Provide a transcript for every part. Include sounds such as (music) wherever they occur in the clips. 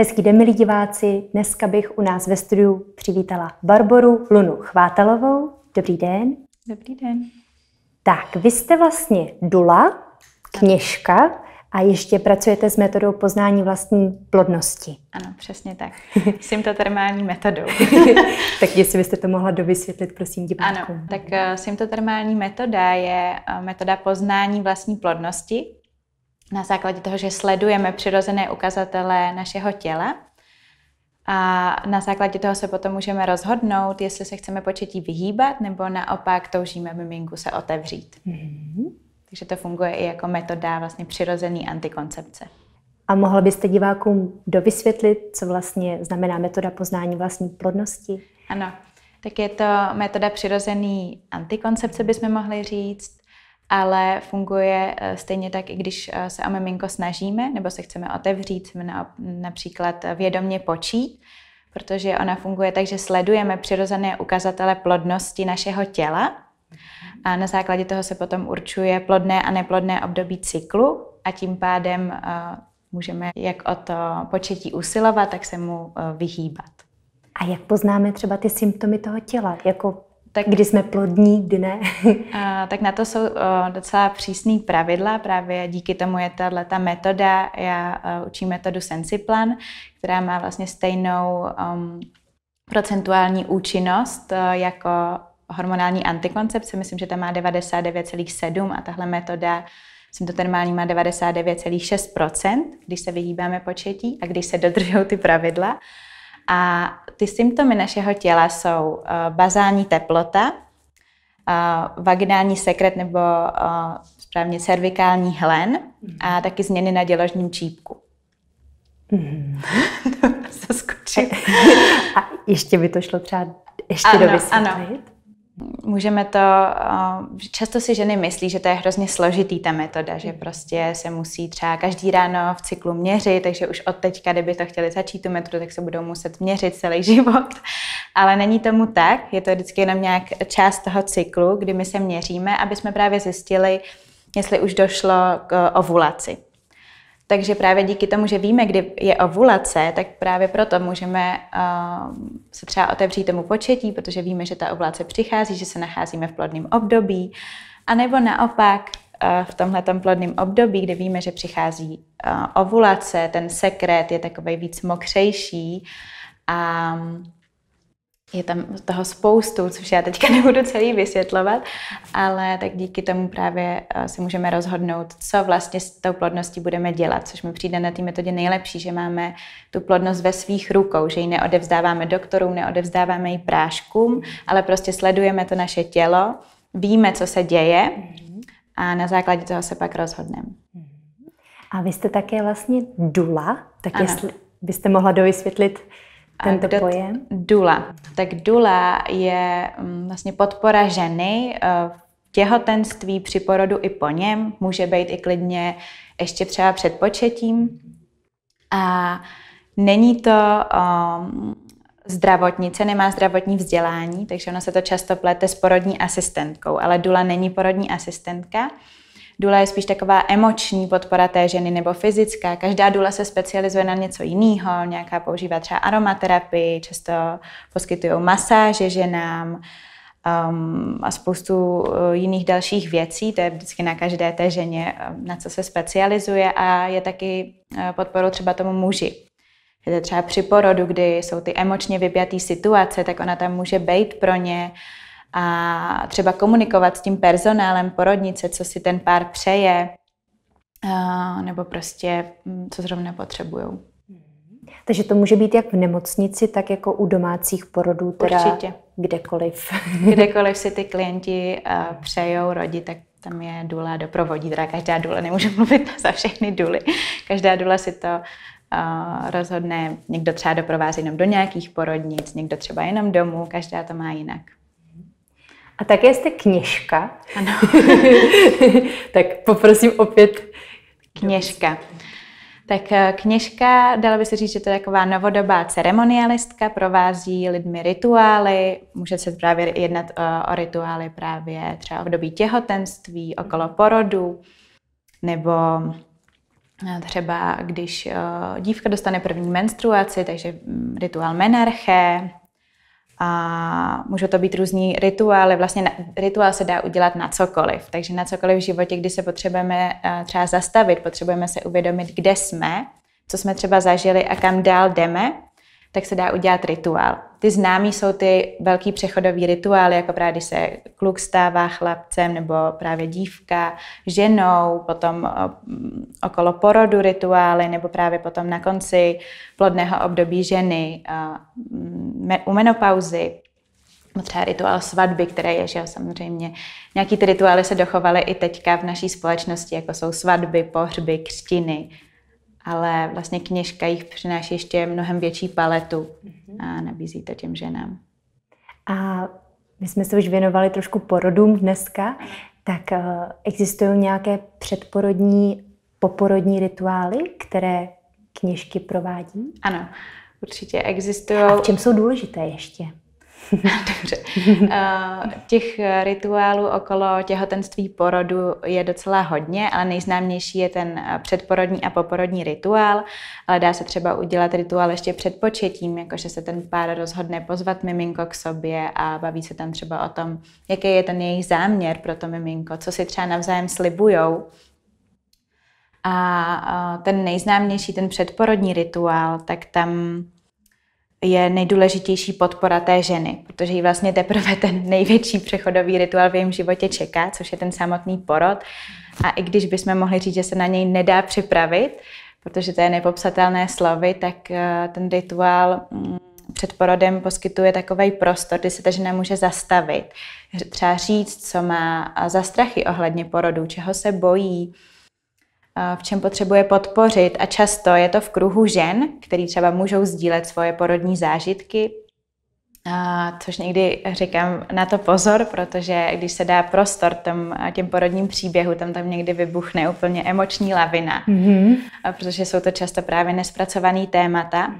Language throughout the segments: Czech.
Hezký den, milí diváci. Dneska bych u nás ve studiu přivítala Barboru Lunu Chvátalovou. Dobrý den. Dobrý den. Tak, vy jste vlastně Dula, kněžka a ještě pracujete s metodou poznání vlastní plodnosti. Ano, přesně tak. Symptotermální metodou. (laughs) tak jestli byste to mohla dovysvětlit, prosím, divákům. Ano, tak eh, symptotermální metoda je eh, metoda poznání vlastní plodnosti na základě toho, že sledujeme přirozené ukazatele našeho těla. A na základě toho se potom můžeme rozhodnout, jestli se chceme početí vyhýbat, nebo naopak toužíme miminku se otevřít. Mm-hmm. Takže to funguje i jako metoda vlastně přirozený antikoncepce. A mohla byste divákům dovysvětlit, co vlastně znamená metoda poznání vlastní plodnosti? Ano, tak je to metoda přirozený antikoncepce, bychom mohli říct ale funguje eh, stejně tak, i když eh, se o miminko snažíme, nebo se chceme otevřít, na, například vědomně počít, protože ona funguje tak, že sledujeme přirozené ukazatele plodnosti našeho těla a na základě toho se potom určuje plodné a neplodné období cyklu a tím pádem eh, můžeme jak o to početí usilovat, tak se mu vyhýbat. A jak poznáme třeba ty symptomy toho těla? Jako tak, kdy jsme plodní, kdy ne? (laughs) a, tak na to jsou o, docela přísný pravidla, právě díky tomu je tahle ta metoda, já o, učím metodu Sensiplan, která má vlastně stejnou um, procentuální účinnost o, jako hormonální antikoncepce, myslím, že ta má 99,7 a tahle metoda symptotermální má 99,6%, když se vyhýbáme početí a když se dodržou ty pravidla. A ty symptomy našeho těla jsou eh, bazální teplota, eh, vaginální sekret nebo eh, správně cervikální hlen mhm. a taky změny na děložním čípku. Mm. (laughs) to se (laughs) a ještě by to šlo třeba ještě ano, dovysvětlit? Ano. Můžeme to, často si ženy myslí, že to je hrozně složitý ta metoda, že prostě se musí třeba každý ráno v cyklu měřit, takže už od teďka, kdyby to chtěli začít tu metodu, tak se budou muset měřit celý (laughs) život. Ale není tomu tak, je to vždycky jenom nějak část toho cyklu, kdy my se měříme, aby jsme právě zjistili, jestli už došlo k ovulaci. Takže právě díky tomu, že víme, kdy je ovulace, tak právě proto můžeme uh, se třeba otevřít tomu početí, protože víme, že ta ovulace přichází, že se nacházíme v plodném období, a nebo naopak uh, v tomhle plodném období, kde víme, že přichází uh, ovulace, ten sekret je takový víc mokřejší a um, je tam toho spoustu, což já teďka (laughs) nebudu celý vysvětlovat, ale tak díky tomu právě eh, si můžeme rozhodnout, co vlastně s tou plodností budeme dělat, což mi přijde na té metodě nejlepší, že máme tu plodnost ve svých rukou, že ji neodevzdáváme doktorům, neodevzdáváme ji práškům, ale prostě sledujeme to naše tělo, víme, co se děje a na základě toho se pak rozhodneme. Mhm. A vy jste také vlastně dula, tak ano. jestli byste mohla dovysvětlit, tento Kdo pojem? Dula. Tak dula je mm, vlastně podpora ženy eh, v těhotenství, při porodu i po něm. Může být i klidně ještě třeba před početím. A není to um, zdravotnice, nemá zdravotní vzdělání, takže ono se to často plete s porodní asistentkou, ale Dula není porodní asistentka. Dula je spíš taková emoční podpora té ženy nebo fyzická. Každá dula se specializuje na něco jiného. Nějaká používá třeba aromaterapii, často poskytují masáže ženám um, a spoustu eh, jiných dalších věcí. To je vždycky na každé té ženě, eh, na co se specializuje a je taky eh, podporou třeba tomu muži. Je to třeba při porodu, kdy jsou ty emočně vypjatý situace, tak ona tam může být pro ně. Uh, a třeba komunikovat s tím personálem porodnice, co si ten pár přeje, nebo prostě mm, co zrovna potřebují. Takže to může být jak v nemocnici, tak jako u domácích porodů, teda Určitě. kdekoliv. (laughs) kdekoliv (laughs) si ty klienti uh, přejou rodit, tak tam je důla doprovodí, teda každá důla, nemůžu mluvit (laughs) za všechny důly, každá důla si to uh, rozhodne, někdo třeba doprovází jenom do nějakých porodnic, někdo třeba jenom domů, každá to má jinak. A také jste kněžka. Ano. (laughs) tak poprosím opět. Kněžka. Tak eh, kněžka, dala by se říct, že to je taková novodobá ceremonialistka, provází lidmi rituály, může se právě jednat o, eh, o rituály právě třeba v době těhotenství, okolo porodu, nebo eh, třeba když dívka dostane první menstruaci, takže mm, rituál menarche, a můžou to být různí rituály. Vlastně na, rituál se dá udělat na cokoliv. Takže na cokoliv v životě, kdy se potřebujeme eh, třeba zastavit, potřebujeme se uvědomit, kde jsme, co jsme třeba zažili a kam dál jdeme, tak se dá udělat rituál ty známí jsou ty velký přechodový rituály, jako právě když se kluk stává chlapcem nebo právě dívka ženou, potom mm, okolo porodu rituály nebo právě potom na konci plodného období ženy, mm, u menopauzy, třeba rituál svatby, které je, že jo, samozřejmě. Nějaký ty rituály se dochovaly i teďka v naší společnosti, jako jsou svatby, pohřby, křtiny, ale vlastně kněžka jich přináší ještě mnohem větší paletu mhm. a nabízí to těm ženám. A my jsme se už věnovali trošku porodům dneska, tak eh, existují nějaké předporodní, poporodní rituály, které kněžky provádí? Ano, určitě existují. A v čem jsou důležité ještě? (laughs) Dobře. Eh, těch rituálů okolo těhotenství porodu je docela hodně, ale nejznámější je ten eh, předporodní a poporodní rituál, ale dá se třeba udělat rituál ještě před početím, jakože se ten pár rozhodne pozvat miminko k sobě a baví se tam třeba o tom, jaký je ten jejich záměr pro to miminko, co si třeba navzájem slibujou. A eh, ten nejznámější, ten předporodní rituál, tak tam je nejdůležitější podpora té ženy, protože jí vlastně teprve ten největší přechodový rituál v jejím životě čeká, což je ten samotný porod. A i když bychom mohli říct, že se na něj nedá připravit, protože to je nepopsatelné slovy, tak eh, ten rituál mm, před porodem poskytuje takový prostor, kdy se ta žena může zastavit. Třeba říct, co má eh, za strachy ohledně porodu, čeho se bojí, v čem potřebuje podpořit a často je to v kruhu žen, který třeba můžou sdílet svoje porodní zážitky, a což někdy říkám na to pozor, protože když se dá prostor tom, těm porodním příběhu, tam tam někdy vybuchne úplně emoční lavina, mm-hmm. protože jsou to často právě nespracované témata.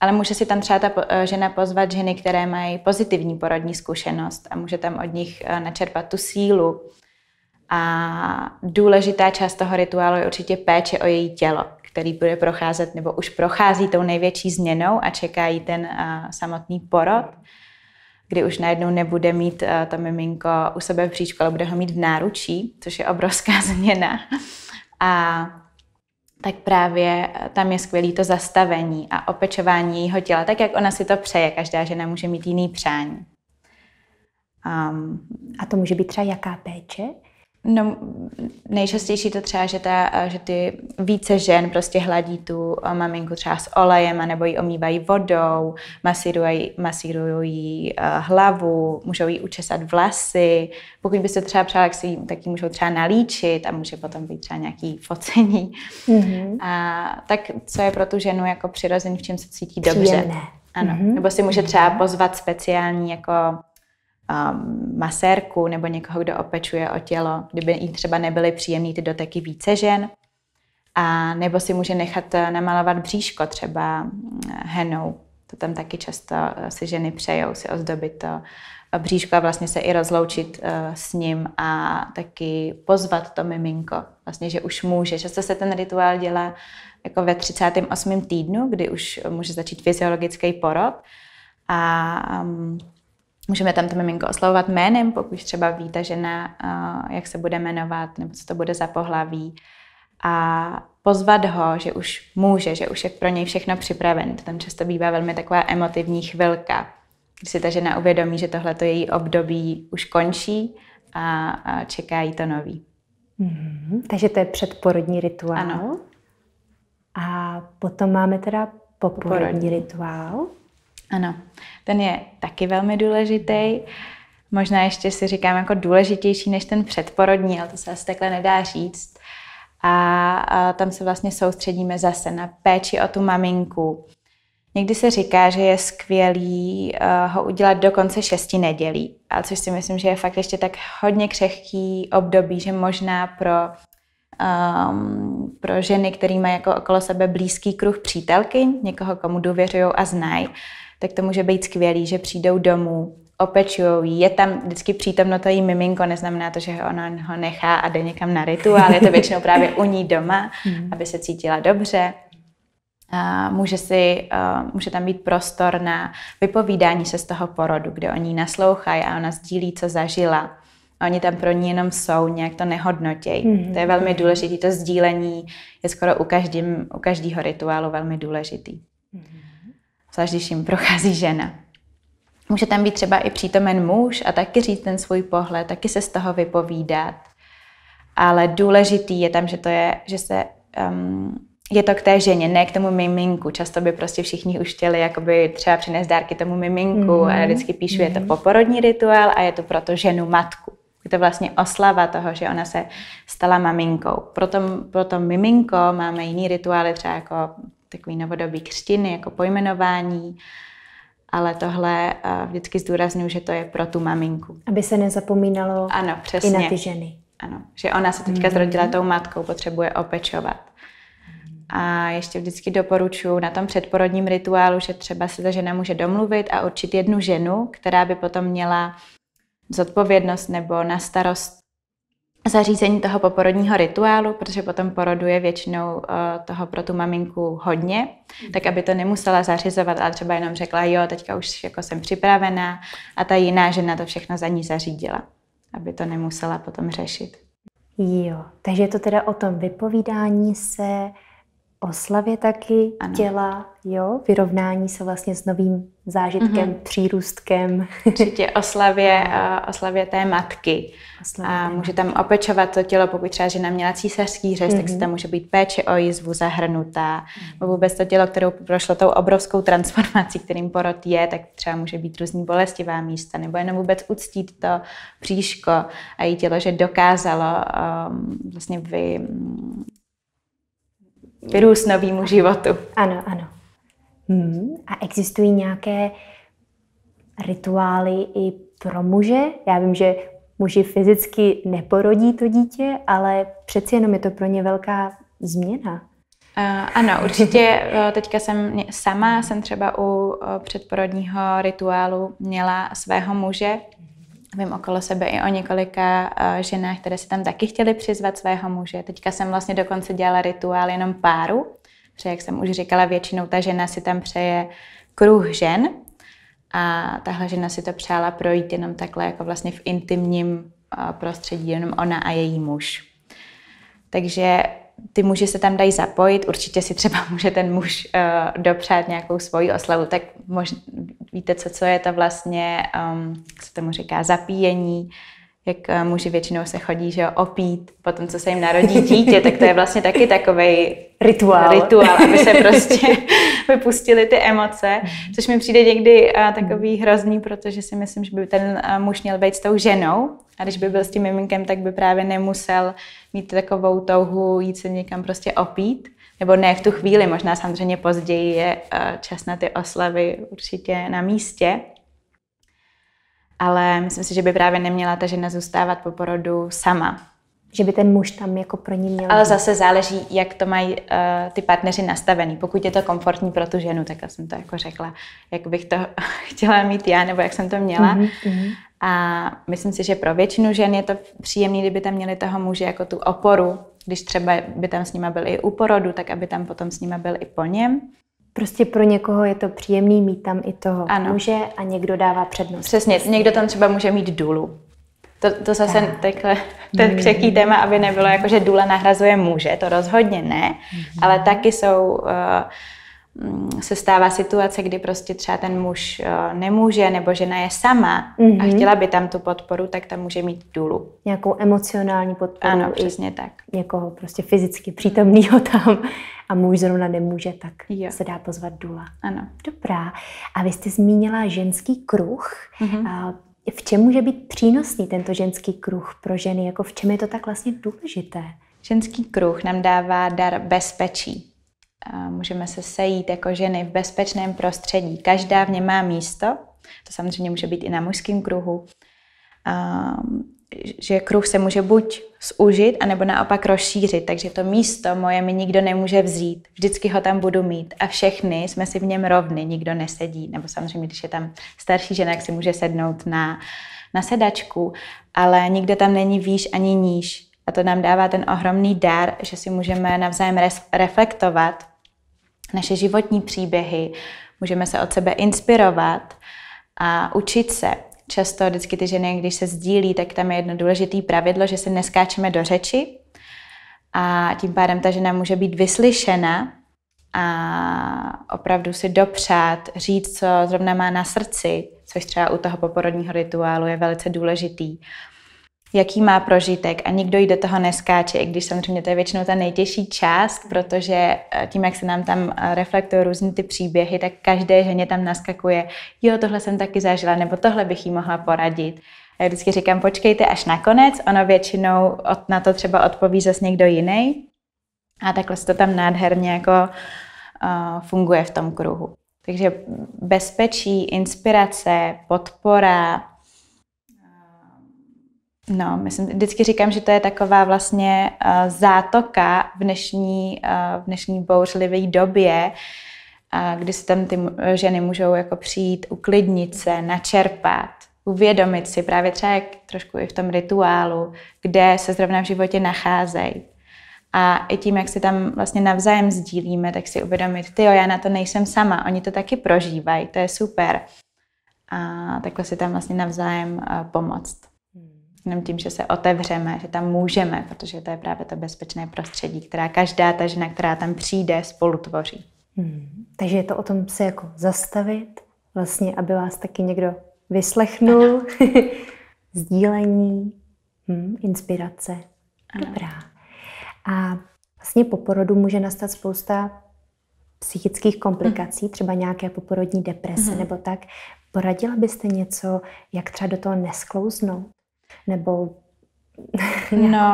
Ale může si tam třeba ta e, žena pozvat ženy, které mají pozitivní porodní zkušenost a může tam od nich e, načerpat tu sílu, a důležitá část toho rituálu je určitě péče o její tělo, který bude procházet nebo už prochází tou největší změnou a čeká jí ten a, samotný porod, kdy už najednou nebude mít a, to miminko u sebe v příčku, ale bude ho mít v náručí, což je obrovská (laughs) změna. A tak právě tam je skvělé to zastavení a opečování jeho těla, tak jak ona si to přeje. Každá žena může mít jiný přání. Um, a to může být třeba jaká péče? No, nejčastější to třeba, že, ta, že ty více žen prostě hladí tu maminku třeba s olejem, nebo ji omývají vodou, masírují, masírují hlavu, můžou jí učesat vlasy. Pokud byste třeba přála, tak ji můžou třeba nalíčit a může potom být třeba nějaký focení. Mm-hmm. A, tak co je pro tu ženu jako přirozený, v čem se cítí dobře. Ano. Mm-hmm. Nebo si může třeba pozvat speciální jako Um, masérku nebo někoho, kdo opečuje o tělo, kdyby jí třeba nebyly příjemné ty doteky více žen. A nebo si může nechat eh, namalovat bříško třeba eh, henou. To tam taky často eh, si ženy přejou, si ozdobit to bříško a vlastně se i rozloučit s ním a taky pozvat to miminko, vlastně, že už může. Často se ten rituál dělá jako ve 38. týdnu, kdy už může začít fyziologický porod a mm, Můžeme tam to miminko oslovovat jménem, pokud třeba ví ta žena, eh, jak se bude jmenovat nebo co to bude za pohlaví. A pozvat ho, že už může, že už je pro něj všechno připravené. To tam často bývá velmi taková emotivní chvilka, když si ta žena uvědomí, že tohle to její období už končí a, a čeká jí to nový. Mm-hmm. Takže to je předporodní rituál. Ano. A potom máme teda poporodní, poporodní. rituál. Ano, ten je taky velmi důležitý. Možná ještě si říkám jako důležitější než ten předporodní, ale to se asi takhle nedá říct. A, a tam se vlastně soustředíme zase na péči o tu maminku. Někdy se říká, že je skvělý uh, ho udělat do konce šesti nedělí, ale což si myslím, že je fakt ještě tak hodně křehký období, že možná pro, um, pro ženy, které mají jako okolo sebe blízký kruh přítelky, někoho, komu důvěřují a znají, tak to může být skvělý, že přijdou domů, opečujou jí, je tam vždycky přítomno to jí miminko, neznamená to, že ona ho nechá a jde někam na rituál, je to většinou právě u ní doma, hmm. aby se cítila dobře. A může, si, a může tam být prostor na vypovídání se z toho porodu, kde oni naslouchají a ona sdílí, co zažila. A oni tam pro ní jenom jsou, nějak to nehodnotějí. Mm-hmm. To je velmi důležité, to sdílení je skoro u, každým, u každého rituálu velmi důležitý. Mm-hmm zvlášť když jim prochází žena. Může tam být třeba i přítomen muž a taky říct ten svůj pohled, taky se z toho vypovídat. Ale důležitý je tam, že to je, že se um, je to k té ženě, ne k tomu miminku. Často by prostě všichni už chtěli jakoby třeba přinést dárky tomu miminku mm-hmm. a já mhm, vždycky píšu, mm-hmm. je to mhm. poporodní rituál a je to pro to ženu matku. Je to vlastně oslava toho, že ona se stala maminkou. Pro to, pro to miminko máme jiný rituály, třeba jako takový novodobý křtiny, jako pojmenování, ale tohle eh, vždycky zdůraznuju, že to je pro tu maminku. Aby se nezapomínalo ano, přesně. i na ty ženy. Ano, že ona se teďka mm. zrodila tou matkou, potřebuje opečovat. A ještě vždycky doporučuji na tom předporodním rituálu, že třeba se ta žena může domluvit a určit jednu ženu, která by potom měla zodpovědnost nebo na starost zařízení toho poporodního rituálu, protože potom poroduje většinou eh, toho pro tu maminku hodně, mhm. tak aby to nemusela zařizovat a třeba jenom řekla, jo, teďka už jako jsem připravená a ta jiná žena to všechno za ní zařídila, aby to nemusela potom řešit. Jo, takže je to teda o tom vypovídání se, oslavě taky ano. těla, jo? vyrovnání se vlastně s novým zážitkem, mm-hmm. přírůstkem. Určitě (laughs) oslavě, no. oslavě té matky. Oslavě a může tam opečovat to tělo, pokud třeba žena měla císařský řez, mm-hmm. tak se mhm. tam může být péče o jizvu zahrnutá. Mm-hmm. Vůbec to tělo, kterou prošlo tou obrovskou transformací, kterým porod je, tak třeba může být různý bolestivá místa, nebo jenom vůbec uctít to příško a její tělo, že dokázalo um, vlastně vy, virus novýmu životu. Ano, ano. Hmm. A existují nějaké rituály i pro muže? Já vím, že muži fyzicky neporodí to dítě, ale přeci jenom je to pro ně velká změna. Uh, ano, určitě. Eh, teďka jsem sama, jsem třeba u eh, předporodního rituálu měla svého muže, Vím okolo sebe i o několika eh, ženách, které si tam taky chtěly přizvat svého muže. Teďka jsem vlastně dokonce dělala rituál jenom páru, protože jak jsem už říkala, většinou ta žena si tam přeje kruh žen a tahle žena si to přála projít jenom takhle jako vlastně v intimním eh, prostředí, jenom ona a její muž. Takže ty muži se tam dají zapojit, určitě si třeba (laughs) může ten muž uh, dopřát nějakou svoji oslavu, tak mož, víte, co, co je to vlastně, um, jak se tomu říká, zapíjení, jak uh, muži většinou se chodí, že jo, opít, potom co se jim narodí (laughs) dítě, tak to je vlastně taky takový rituál. rituál, aby se (laughs) prostě vypustili ty emoce, mhm. což mi přijde někdy uh, takový hrozný, protože si myslím, že by ten uh, muž měl být s tou ženou, a když by byl s tím miminkem, tak by právě nemusel mít takovou touhu jít se někam prostě opít. Nebo ne v tu chvíli, možná samozřejmě později je eh, čas na ty oslavy určitě na místě. Ale myslím si, že by právě neměla ta žena zůstávat po porodu sama, že by ten muž tam jako pro ní měl. Ale zase záleží, jak to mají uh, ty partneři nastavený. Pokud je to komfortní pro tu ženu, tak já jsem to jako řekla, jak bych to (laughs) chtěla mít já, nebo jak jsem to měla. Mm-hmm. A myslím si, že pro většinu žen je to příjemné, kdyby tam měli toho muže jako tu oporu, když třeba by tam s nima byl i u porodu, tak aby tam potom s nima byl i po něm. Prostě pro někoho je to příjemný mít tam i toho ano. muže a někdo dává přednost. Přesně, někdo tam třeba může mít důlu to, to zase takhle, to je mm. téma, aby nebylo jako, že důle nahrazuje muže, to rozhodně ne, mm-hmm. ale taky jsou, eh, se stává situace, kdy prostě třeba ten muž eh, nemůže, nebo žena je sama a mm-hmm. chtěla by tam tu podporu, tak tam může mít důlu. Nějakou emocionální podporu. Ano, přesně tak. Někoho prostě fyzicky přítomného tam a muž zrovna nemůže, tak jo. se dá pozvat důla. Ano. Dobrá. A vy jste zmínila ženský kruh. Mm-hmm. A eh, v čem může být přínosný tento ženský kruh pro ženy? Jako v čem je to tak vlastně důležité? Ženský kruh nám dává dar bezpečí. A můžeme se sejít jako ženy v bezpečném prostředí. Každá v něm má místo. To samozřejmě může být i na mužském kruhu. A že kruh se může buď zúžit, anebo naopak rozšířit, takže to místo moje mi nikdo nemůže vzít. Vždycky ho tam budu mít a všechny jsme si v něm rovny, nikdo nesedí. Nebo samozřejmě, když je tam starší žena, jak si může sednout na, na sedačku, ale nikdo tam není výš ani níž. A to nám dává ten ohromný dar, že si můžeme navzájem res, reflektovat naše životní příběhy, můžeme se od sebe inspirovat a učit se často vždycky ty ženy, když se sdílí, tak tam je jedno důležité pravidlo, že se neskáčeme do řeči a tím pádem ta žena může být vyslyšena a opravdu si dopřát, říct, co zrovna má na srdci, což třeba u toho poporodního rituálu je velice důležitý jaký má prožitek a nikdo jí do toho neskáče, i když samozřejmě to je většinou ta nejtěžší část, protože eh, tím, jak se nám tam eh, reflektují různé ty příběhy, tak každé ženě tam naskakuje, jo, tohle jsem taky zažila, nebo tohle bych jí mohla poradit. já vždycky říkám, počkejte až nakonec, ono většinou od, na to třeba odpoví zase někdo jiný. A takhle se to tam nádherně jako uh, funguje v tom kruhu. Takže bezpečí, inspirace, podpora, No, myslím, vždycky říkám, že to je taková vlastně uh, zátoka v dnešní, uh, v dnešní bouřlivé době, uh, kdy se tam ty ženy můžou jako přijít, uklidnit se, načerpat, uvědomit si právě třeba jak trošku i v tom rituálu, kde se zrovna v životě nacházejí. A i tím, jak si tam vlastně navzájem sdílíme, tak si uvědomit, ty jo, já na to nejsem sama, oni to taky prožívají, to je super. A takhle si tam vlastně navzájem pomoct. Jenom tím, že se otevřeme, že tam můžeme, protože to je právě to bezpečné prostředí, která každá ta žena, která tam přijde, spolu Hmm. Takže je to o tom se jako zastavit, vlastně, aby vás taky někdo vyslechnul. (laughs) Sdílení, hmm, inspirace. Ano. Dobrá. A vlastně po porodu může nastat spousta psychických komplikací, hmm. třeba nějaké poporodní deprese hmm. nebo tak. Poradila byste něco, jak třeba do toho nesklouznout? nebo (laughs) No,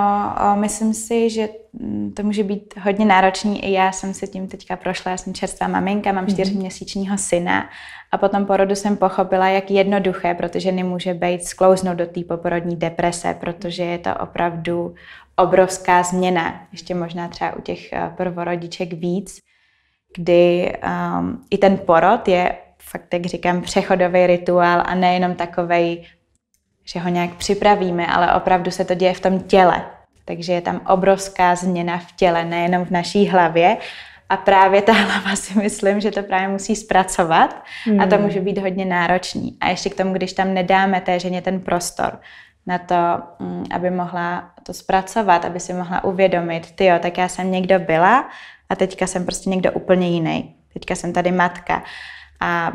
myslím si, že mm, to může být hodně náročný. I já jsem se tím teďka prošla. Já jsem čerstvá maminka, mám čtyřměsíčního mhm. syna a potom porodu jsem pochopila, jak jednoduché, protože nemůže být sklouznout do té poporodní deprese, protože je to opravdu obrovská změna. Ještě možná třeba u těch eh, prvorodiček víc, kdy um, i ten porod je fakt, jak říkám, přechodový rituál a nejenom takovej že ho nějak připravíme, ale opravdu se to děje v tom těle. Takže je tam obrovská změna v těle, nejenom v naší hlavě. A právě ta (laughs) hlava si myslím, že to právě musí zpracovat a to hmm. může být hodně náročný. A ještě k tomu, když tam nedáme té ženě ten prostor na to, mm, aby mohla to zpracovat, aby si mohla uvědomit, ty jo, tak já jsem někdo byla a teďka jsem prostě někdo úplně jiný. Teďka jsem tady matka. A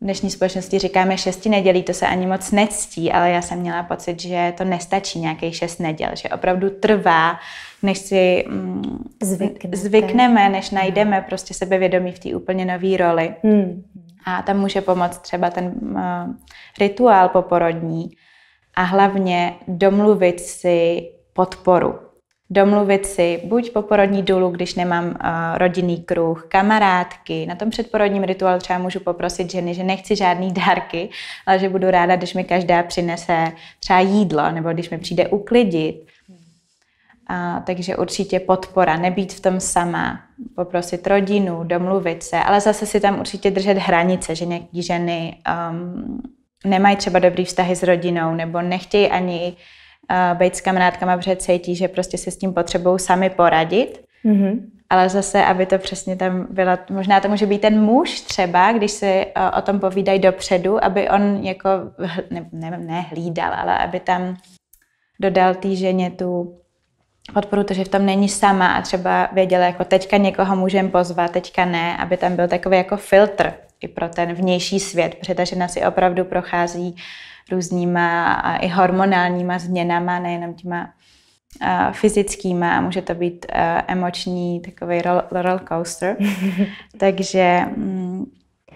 v dnešní společnosti říkáme šesti nedělí, to se ani moc nectí, ale já jsem měla pocit, že to nestačí nějaký šest neděl, že opravdu trvá, než si mm, zvykneme, zvykneme než no. najdeme prostě sebevědomí v té úplně nové roli. Hmm. A tam může pomoct třeba ten uh, rituál poporodní a hlavně domluvit si podporu domluvit si buď poporodní důlu, když nemám uh, rodinný kruh, kamarádky. Na tom předporodním rituálu třeba můžu poprosit ženy, že nechci žádný (laughs) dárky, ale že budu ráda, když mi každá přinese třeba jídlo nebo když mi přijde uklidit. A, takže určitě podpora, nebýt v tom sama, poprosit rodinu, domluvit se, ale zase si tam určitě držet hranice, že někdy ženy um, nemají třeba dobrý vztahy s rodinou nebo nechtějí ani být s kamarádkama, protože cítí, že prostě se s tím potřebují sami poradit. Mm-hmm. Ale zase, aby to přesně tam byla, možná to může být ten muž třeba, když si o tom povídají dopředu, aby on jako, ne, ne, ne hlídal, ale aby tam dodal té ženě tu podporu, to, že v tom není sama a třeba věděla, jako teďka někoho můžem pozvat, teďka ne, aby tam byl takový jako filtr i pro ten vnější svět, protože ta žena si opravdu prochází různýma i hormonálníma změnama, nejenom těma fyzickýma, může to být emoční takový roller coaster. (laughs) Takže... Mm,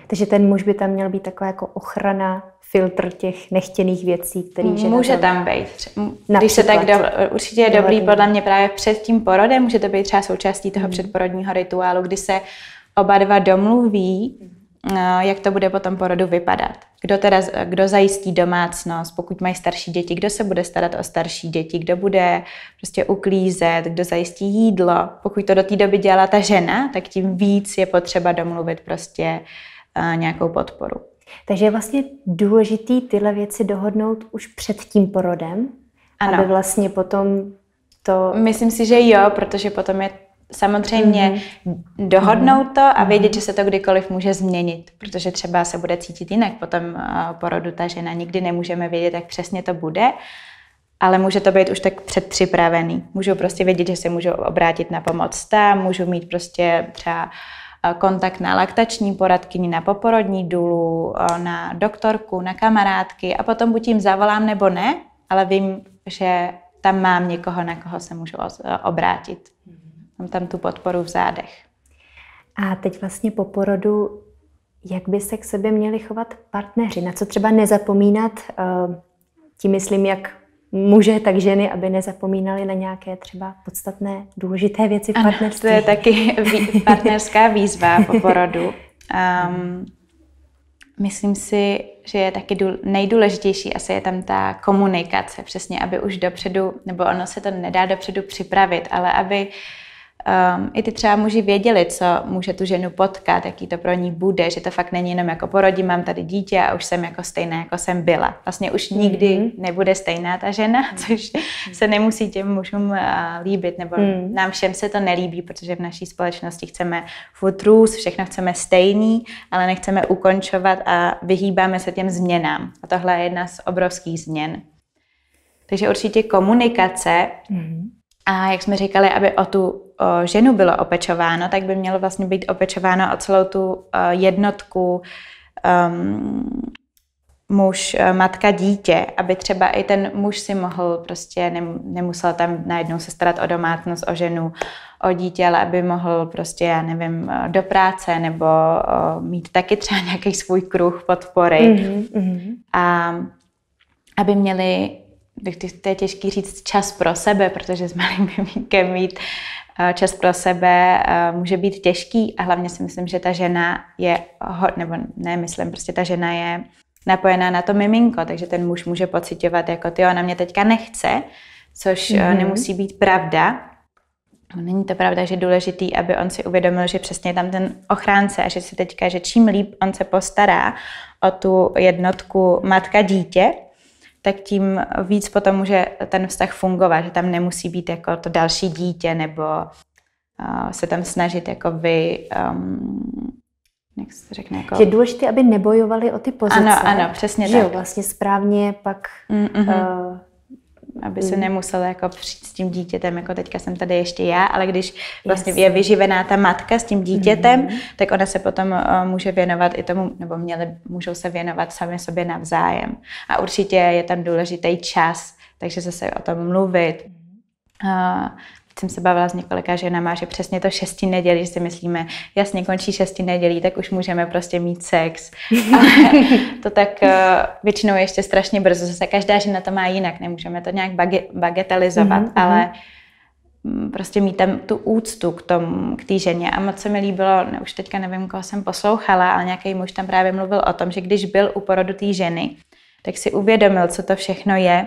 takže ten muž by tam měl být taková jako ochrana, filtr těch nechtěných věcí, které žena... Může tam být. Například. Když se tak do, určitě je dobrý podle mě právě před tím porodem, může to být třeba součástí toho hmm. předporodního rituálu, kdy se oba dva domluví, mhm. Eh, jak to bude potom porodu vypadat. Kdo, teda, kdo zajistí domácnost, pokud mají starší děti, kdo se bude starat o starší děti, kdo bude prostě uklízet, kdo zajistí jídlo. Pokud to do té doby dělá ta žena, tak tím víc je potřeba domluvit prostě eh, nějakou podporu. Takže je vlastně důležitý tyhle věci dohodnout už před tím porodem, ano. aby vlastně potom to... Myslím si, že jo, protože potom je samozřejmě mm-hmm. dohodnout to a mhm. vědět, že se to kdykoliv může změnit, protože třeba se bude cítit jinak po tom eh, porodu ta žena. Nikdy nemůžeme vědět, jak přesně to bude, ale může to být už tak předpřipravený. Můžu prostě vědět, že se můžu obrátit na pomoc tam, můžu mít prostě třeba eh, kontakt na laktační poradkyni, na poporodní důlu, eh, na doktorku, na kamarádky a potom buď jim zavolám nebo ne, ale vím, že tam mám někoho, na koho se můžu obrátit mám tam tu podporu v zádech. A teď vlastně po porodu, jak by se k sobě měli chovat partneři? Na co třeba nezapomínat? Eh, tím myslím, jak muže, tak ženy, aby nezapomínali na nějaké třeba podstatné, důležité věci v ano, to je taky partnerská výzva po porodu. Um, myslím si, že je taky nejdůležitější, asi je tam ta komunikace, přesně, aby už dopředu, nebo ono se to nedá dopředu připravit, ale aby uh, um, i ty třeba muži věděli, co může tu ženu potkat, jaký to pro ní bude, že to fakt není jenom jako porodím, mám tady dítě a už jsem jako stejná, jako jsem byla. Vlastně už nikdy mm-hmm. nebude stejná ta žena, (laughs) což mm-hmm. se nemusí těm mužům uh, líbit, nebo mm-hmm. nám všem se to nelíbí, protože v naší společnosti chceme food všechno chceme stejný, ale nechceme ukončovat a vyhýbáme se těm změnám. A tohle je jedna z obrovských změn. Takže určitě komunikace mm-hmm. a jak jsme říkali, aby o tu ženu bylo opečováno, tak by mělo vlastně být opečováno o celou tu e, jednotku um, muž, e, matka, dítě, aby třeba i ten muž si mohl prostě, nemusel tam najednou se starat o domácnost, o ženu, o dítě, ale aby mohl prostě, já nevím, e, do práce nebo mít taky třeba (laughs) nějaký svůj kruh podpory. Mm-hmm. A aby měli to je těžký říct čas pro sebe, protože s malým miminkem mít eh, čas pro sebe eh, může být těžký a hlavně si myslím, že ta žena je, nebo ne, myslím, prostě ta žena je napojená na to miminko, takže ten muž může pocitovat jako ty, ona mě teďka nechce, což mm-hmm. nemusí být pravda. No, není to pravda, že je důležitý, aby on si uvědomil, že přesně tam ten ochránce a že si teďka, že čím líp on se postará o tu jednotku matka-dítě, tak tím víc potom může ten vztah fungovat, že tam nemusí být jako to další dítě nebo uh, se tam snažit jako vy, um, jak se řekne, jako... Že důležité, aby nebojovali o ty pozice. Ano, ano, přesně že tak. Jo, vlastně správně pak mm-hmm. uh, aby mm. se nemusela jako přijít s tím dítětem, jako teďka jsem tady ještě já, ale když vlastně Jasně. je vyživená ta matka s tím dítětem, mm. tak ona se potom eh, může věnovat i tomu, nebo měli, můžou se věnovat sami sobě navzájem. A určitě je tam důležitý čas, takže zase o tom mluvit. Mm-hmm. Eh, jsem se bavila s několika ženama, že přesně to šestý nedělí, že si myslíme, jasně končí šestý nedělí, tak už můžeme prostě mít sex. A (laughs) to tak eh, většinou ještě strašně brzo, zase každá žena to má jinak, nemůžeme to nějak bagetalizovat, mm-hmm. Mhm, ale mm, prostě mít tam tu úctu k tom k té ženě. A moc se mi líbilo, ne, už teďka nevím, koho jsem poslouchala, ale nějaký muž tam právě mluvil o tom, že když byl u porodu té ženy, tak si uvědomil, co to všechno je,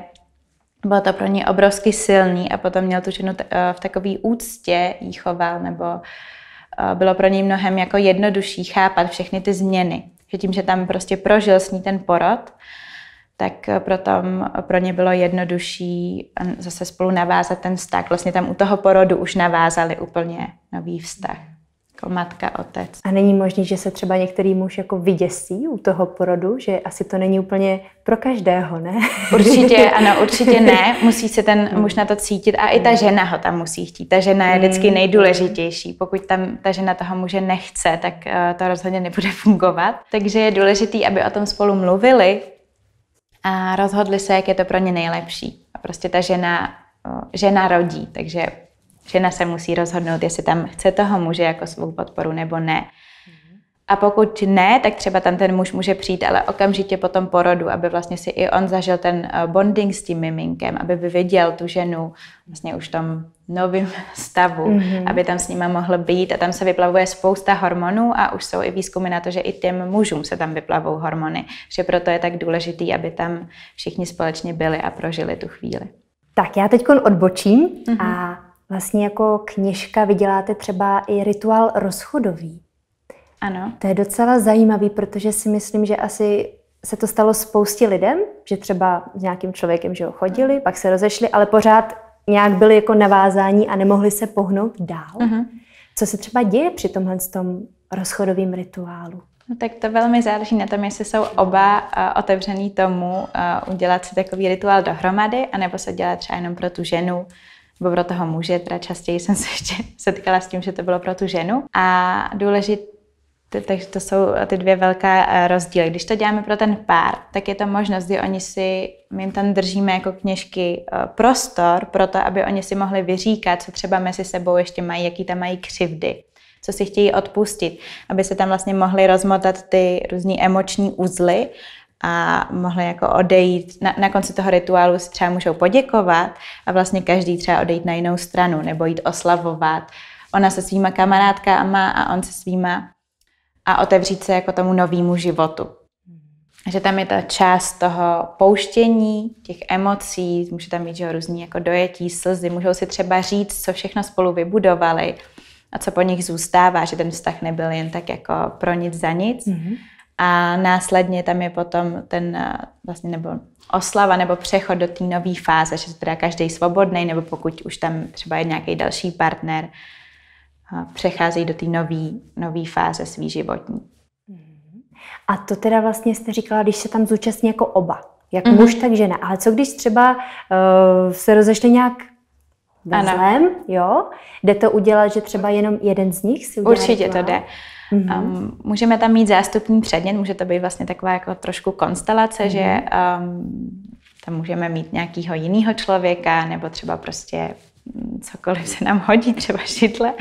byl to pro ně obrovsky silný a potom měl tu ženu eh, v takové úctě jí choval, nebo eh, bylo pro něj mnohem jako jednodušší chápat všechny ty změny. Že tím, že tam prostě prožil s ní ten porod, tak eh, protom pro ně bylo jednodušší zase spolu navázat ten vztah. Vlastně tam u toho porodu už navázali úplně nový vztah jako matka, otec. A není možné, že se třeba některý muž jako vyděsí u toho porodu, že asi to není úplně pro každého, ne? (laughs) Určitě, (laughs) ano, určitě ne. Musí se ten muž na to cítit a i ta hmm. žena ho tam musí chtít. Ta žena je vždycky hmm. nejdůležitější. Pokud tam ta žena toho muže nechce, tak eh, to rozhodně nebude (laughs) fungovat. Takže je důležité, aby o tom spolu mluvili a rozhodli se, jak je to pro ně nejlepší. A prostě ta žena, eh, žena rodí, takže Žena se musí rozhodnout, jestli tam chce toho muže jako svou podporu nebo ne. A pokud ne, tak třeba tam ten muž může přijít, ale okamžitě po tom porodu, aby vlastně si i on zažil ten eh, bonding s tím miminkem, aby viděl tu ženu vlastně už v tom novém (laughs) stavu, mm-hmm. aby tam s nima mohl být. A tam se vyplavuje spousta hormonů a už jsou i výzkumy na to, že i těm mužům se tam vyplavou hormony. Že proto je tak důležitý, aby tam všichni společně byli a prožili tu chvíli. Tak já teď odbočím mm-hmm. a Vlastně jako kněžka vyděláte třeba i rituál rozchodový. Ano. To je docela zajímavý, protože si myslím, že asi se to stalo spoustě lidem, že třeba s nějakým člověkem, že ho chodili, mhm. pak se rozešli, ale pořád nějak byli jako navázání a nemohli se pohnout dál. Uh-huh. Co se třeba děje při tomhle tom rozchodovém rituálu? No, tak to velmi záleží na tom, jestli jsou oba uh, otevřený tomu uh, udělat si takový rituál dohromady, anebo se dělat třeba jenom pro tu ženu, nebo pro toho muže, teda častěji jsem se ještě (laughs) setkala s tím, že to bylo pro tu ženu. A důležité takže to jsou ty dvě velká eh, rozdíly. Když to děláme pro ten pár, tak je to možnost, kdy oni si, my jim tam držíme jako kněžky eh, prostor pro to, aby oni si mohli vyříkat, co třeba mezi sebou ještě mají, jaký tam mají křivdy co si chtějí odpustit, aby se tam vlastně mohly rozmotat ty různé emoční uzly a mohli jako odejít, na, na konci toho rituálu si třeba můžou poděkovat a vlastně každý třeba odejít na jinou stranu nebo jít oslavovat. Ona se svýma kamarádkama a on se svýma a otevřít se jako tomu novému životu. Mhm. Že tam je ta část toho pouštění, těch emocí, může tam být různý jako dojetí, slzy, můžou si třeba říct, co všechno spolu vybudovali a co po nich zůstává, že ten vztah nebyl jen tak jako pro nic za nic, mm-hmm a následně tam je potom ten eh, vlastně nebo oslava nebo přechod do té nové fáze, že to teda každý svobodný, nebo pokud už tam třeba je nějaký další partner, přechází do té nové fáze svý životní. A to teda vlastně jste říkala, když se tam zúčastní jako oba, jak mm-hmm. muž, tak žena. Ale co když třeba uh, se rozešli nějak ve zlém, jo? Jde to udělat, že třeba jenom jeden z nich si udělá Určitě rituál? to jde. Mm-hmm. Um, můžeme tam mít zástupní předmět, může to být vlastně taková jako trošku konstelace, mm-hmm. že um, tam můžeme mít nějakého jiného člověka nebo třeba prostě mm, cokoliv se nám hodí, třeba šitle,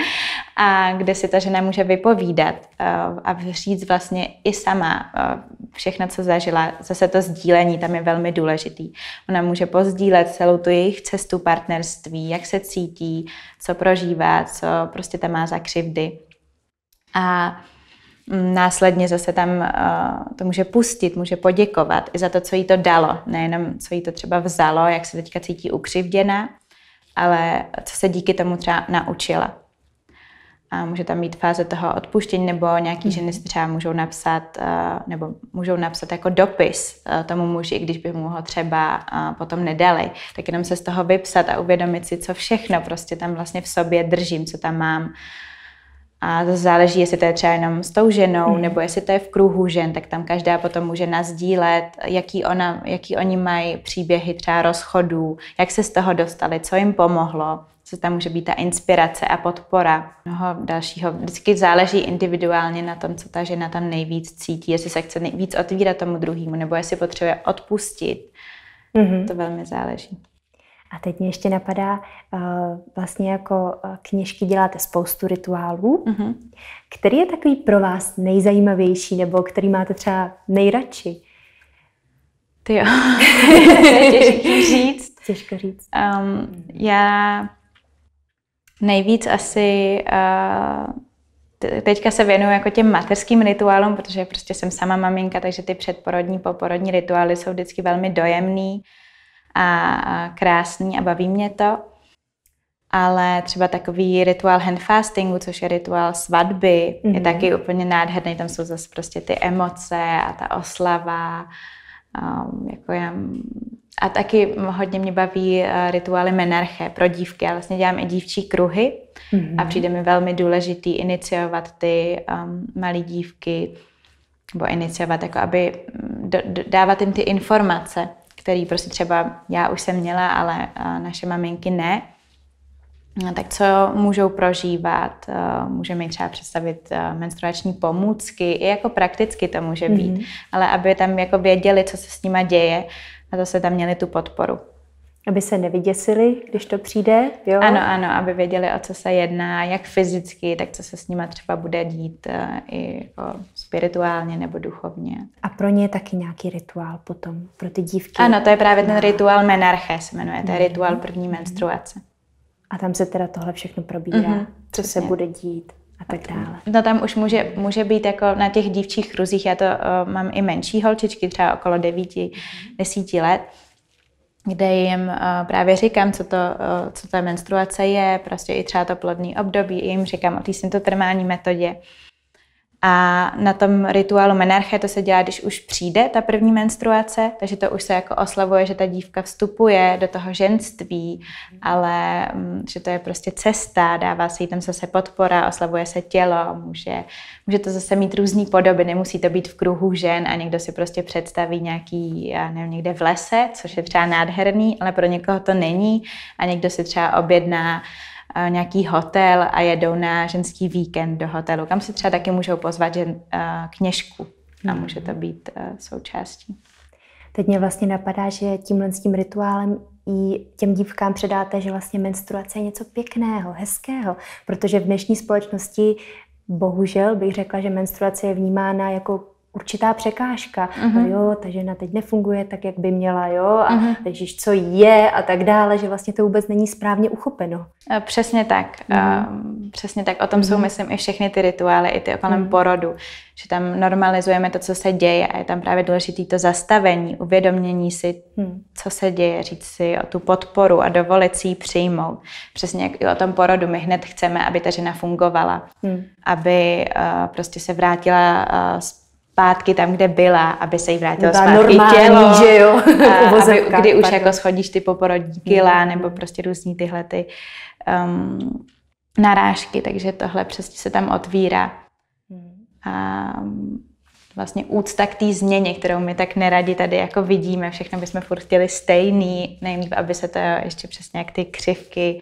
a kde si ta žena může vypovídat eh, a říct vlastně i sama eh, všechno, co zažila. Zase to sdílení tam je velmi důležitý. Ona může pozdílet celou tu jejich cestu partnerství, jak se cítí, co prožívá, co prostě tam má za křivdy. A mm, následně zase tam eh, to může pustit, může poděkovat i za to, co jí to dalo, nejenom co jí to třeba vzalo, jak se teďka cítí ukřivděna, ale co se díky tomu třeba naučila. A může tam být fáze toho odpuštění, nebo nějaký mhm. ženy si třeba můžou napsat, eh, nebo můžou napsat jako dopis eh, tomu muži, když by mu ho třeba potom nedali. Tak jenom se z toho vypsat a uvědomit si, co všechno prostě tam vlastně v sobě držím, co tam mám a to záleží, jestli to je třeba jenom s tou ženou, mm. nebo jestli to je v kruhu žen, tak tam každá potom může nazdílet, jaký, ona, jaký oni mají příběhy třeba rozchodů, jak se z toho dostali, co jim pomohlo, co tam může být ta inspirace a podpora. Mnoho dalšího. Vždycky záleží individuálně na tom, co ta žena tam nejvíc cítí, jestli se chce víc otvírat tomu druhému, nebo jestli potřebuje odpustit. Hmm. To velmi záleží. A teď mě ještě napadá, eh, vlastně jako eh, kněžky děláte spoustu rituálů. Mm-hmm. Který je takový pro vás nejzajímavější nebo který máte třeba nejradši? Ty jo, (laughs) těžko říct. Těžko říct. Um, já nejvíc asi uh, teďka se věnuju jako těm mateřským rituálům, protože prostě jsem sama maminka, takže ty předporodní, poporodní rituály jsou vždycky velmi dojemný a krásný a baví mě to. Ale třeba takový rituál handfastingu, což je rituál svatby, mm-hmm. je mhm. taky úplně nádherný. Tam jsou zase prostě ty emoce a ta oslava. Um, jako já, a taky hodně mě baví eh, rituály menarche pro dívky. Já vlastně dělám i dívčí kruhy mm-hmm. a mhm. přijde mi velmi důležitý iniciovat ty um, malé dívky, nebo iniciovat, jako aby mm, do, do, dávat jim ty informace který prostě třeba já už jsem měla, ale eh, naše maminky ne, no, tak co můžou prožívat, eh, můžeme třeba představit eh, menstruační pomůcky, i jako prakticky to může být, mm-hmm. ale aby tam jako věděli, co se s nima děje a zase tam měli tu podporu. Aby se nevyděsili, když to přijde, jo? Ano, ano, aby věděli, o co se jedná, jak fyzicky, tak co se s nimi třeba bude dít eh, i jako spirituálně nebo duchovně. A pro ně je taky nějaký rituál potom, pro ty dívky? Ano, to je právě ten no. rituál menarche se jmenuje, to je mhm. rituál první menstruace. A tam se teda tohle všechno probírá, mm-hmm, co se bude dít a tak dále. No tam už může, může být jako na těch dívčích kruzích, já to uh, mám i menší holčičky, třeba okolo 9, 10 mhm. let, kde jim eh, právě říkám, co to, eh, co ta menstruace je, prostě i třeba to plodní období, jim říkám o té syntotermální metodě, a na tom rituálu menarche to se dělá, když už přijde ta první menstruace, takže to už se jako oslavuje, že ta dívka vstupuje do toho ženství, ale mm, že to je prostě cesta, dává se jí tam zase podpora, oslavuje se tělo, může, může to zase mít různé podoby, nemusí to být v kruhu žen a někdo si prostě představí nějaký, já nevím, někde v lese, což je třeba nádherný, ale pro někoho to není a někdo si třeba objedná nějaký hotel a jedou na ženský víkend do hotelu, kam si třeba taky můžou pozvat žen, kněžku a hmm. může to být součástí. Teď mě vlastně napadá, že tímhle s tím rituálem i těm dívkám předáte, že vlastně menstruace je něco pěkného, hezkého, protože v dnešní společnosti bohužel bych řekla, že menstruace je vnímána jako určitá překážka. Uh-huh. No jo, ta žena teď nefunguje tak, jak by měla, jo, a uh-huh. Mhm. ježiš, co je a tak dále, že vlastně to vůbec není správně uchopeno. Eh, přesně tak. Uh-huh. Přesně tak. O tom uh-huh. jsou, myslím, i všechny ty rituály, i ty kolem uh-huh. porodu, že tam normalizujeme to, co se děje a je tam právě důležité to zastavení, uvědomění si, uh-huh. co se děje, říct si o tu podporu a dovolit si ji přijmout. Přesně jak i o tom porodu. My hned chceme, aby ta žena fungovala, uh-huh. aby uh, prostě se vrátila uh, zpátky tam, kde byla, aby se jí vrátilo byla zpátky normální, tělo. (laughs) že jo? aby, kdy už jako schodíš ty poporodní kila mm. nebo prostě různý tyhle ty um, narážky, takže tohle přesně se tam otvírá. Hmm. A vlastně úcta k té změně, kterou my tak neradi tady jako vidíme, všechno bychom furt chtěli stejný, nejlíp, aby se to ještě přesně jak ty křivky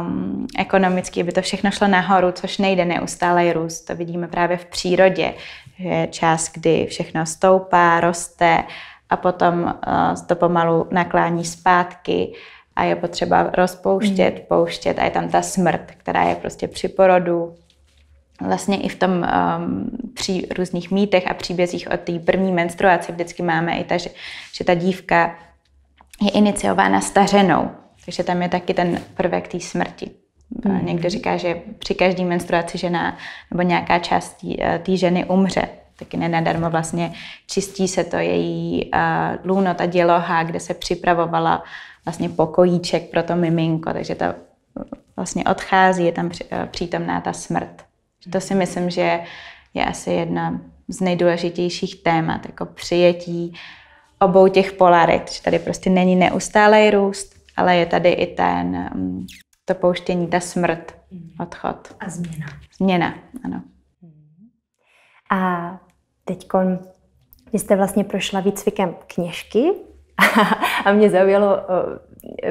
um, ekonomicky, by to všechno šlo nahoru, což nejde, neustále růst. To vidíme právě v přírodě, je čas, kdy všechno stoupá, roste a potom eh, to pomalu naklání zpátky a je potřeba rozpouštět, mm. pouštět a je tam ta smrt, která je prostě při porodu. Vlastně i v tom um, při různých mýtech a příbězích o té první menstruaci vždycky máme i ta, že, že ta dívka je iniciována stařenou. Takže tam je taky ten prvek té smrti. Mm. Někdo říká, že při každé menstruaci žena nebo nějaká část té eh, ženy umře. Taky nenadarmo vlastně čistí se to její uh, eh, lůno, ta děloha, kde se připravovala vlastně pokojíček pro to miminko, takže to eh, vlastně odchází, je tam přítomná ta smrt. To si myslím, že je asi jedna z nejdůležitějších témat, jako přijetí obou těch polarit, že tady prostě není neustálý růst, ale je tady i ten mm, to pouštění, ta smrt, mhm. odchod. A změna. Změna, ano. Mhm. A teď jste vlastně prošla výcvikem kněžky (laughs) a mě zaujalo,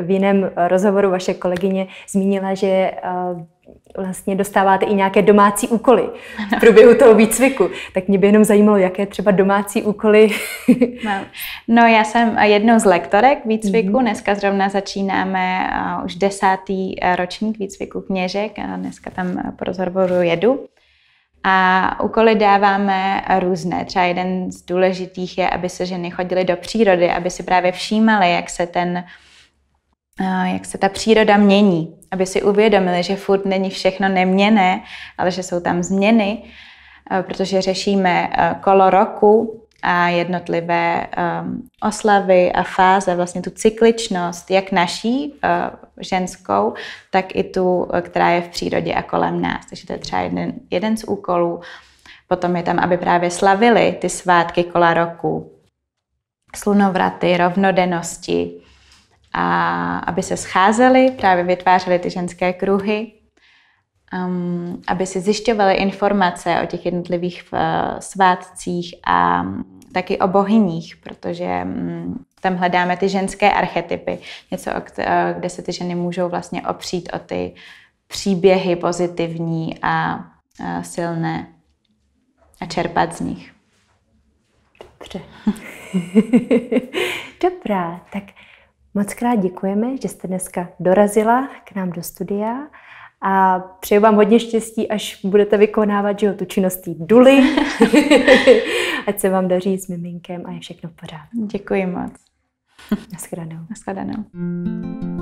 v jiném rozhovoru vaše kolegyně zmínila, že eh, vlastně dostáváte i nějaké domácí úkoly v průběhu toho výcviku. Tak mě by jenom zajímalo, jaké třeba domácí úkoly. no, no já jsem jednou z lektorek výcviku. Mm-hmm. Dneska zrovna začínáme eh, už desátý eh, ročník výcviku kněžek. A dneska tam po rozhovoru jedu. A úkoly dáváme různé. Třeba jeden z důležitých je, aby se ženy chodily do přírody, aby si právě všímaly, jak se ten jak se ta příroda mění, aby si uvědomili, že furt není všechno neměné, ale že jsou tam změny, e, protože řešíme e, kolo roku a jednotlivé e, oslavy a fáze, vlastně tu cykličnost, jak naší ženskou, tak i tu, která je v přírodě a kolem nás. Takže to je třeba jeden, jeden z úkolů. Potom je tam, aby právě slavili ty svátky kola roku, slunovraty, rovnodennosti, a aby se scházeli, právě vytvářeli ty ženské kruhy, um, aby si zjišťovali informace o těch jednotlivých uh, svátcích a um, taky o bohyních, protože um, tam hledáme ty ženské archetypy, něco, uh, kde se ty ženy můžou vlastně opřít o ty příběhy pozitivní a, a uh, silné a čerpat z nich. Dobře. (laughs) Dobrá, tak Moc krát děkujeme, že jste dneska dorazila k nám do studia a přeju vám hodně štěstí, až budete vykonávat že, tu tý duly. (laughs) Ať se vám daří s miminkem a je všechno v pořádku. Děkuji moc. Naschledanou. Naschledanou.